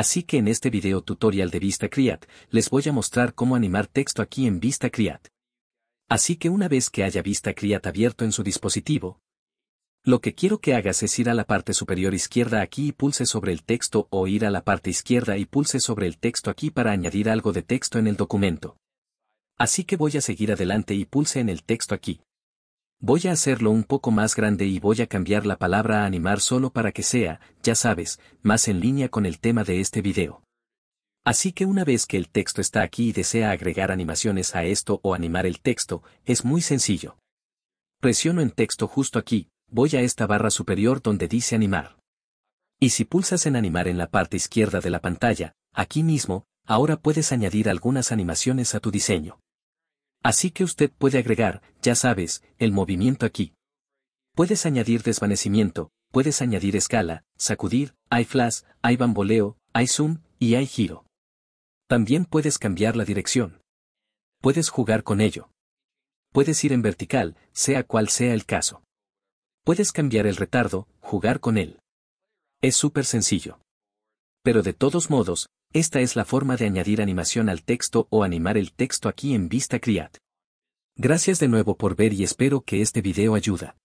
Así que en este video tutorial de Vista les voy a mostrar cómo animar texto aquí en Vista Así que una vez que haya Vista abierto en su dispositivo, lo que quiero que hagas es ir a la parte superior izquierda aquí y pulse sobre el texto o ir a la parte izquierda y pulse sobre el texto aquí para añadir algo de texto en el documento. Así que voy a seguir adelante y pulse en el texto aquí. Voy a hacerlo un poco más grande y voy a cambiar la palabra a animar solo para que sea, ya sabes, más en línea con el tema de este video. Así que una vez que el texto está aquí y desea agregar animaciones a esto o animar el texto, es muy sencillo. Presiono en texto justo aquí, voy a esta barra superior donde dice animar. Y si pulsas en animar en la parte izquierda de la pantalla, aquí mismo, ahora puedes añadir algunas animaciones a tu diseño. Así que usted puede agregar, ya sabes, el movimiento aquí. Puedes añadir desvanecimiento, puedes añadir escala, sacudir, hay flash, hay bamboleo, hay zoom y hay giro. También puedes cambiar la dirección. Puedes jugar con ello. Puedes ir en vertical, sea cual sea el caso. Puedes cambiar el retardo, jugar con él. Es súper sencillo. Pero de todos modos, esta es la forma de añadir animación al texto o animar el texto aquí en Vista Criat. Gracias de nuevo por ver y espero que este video ayuda.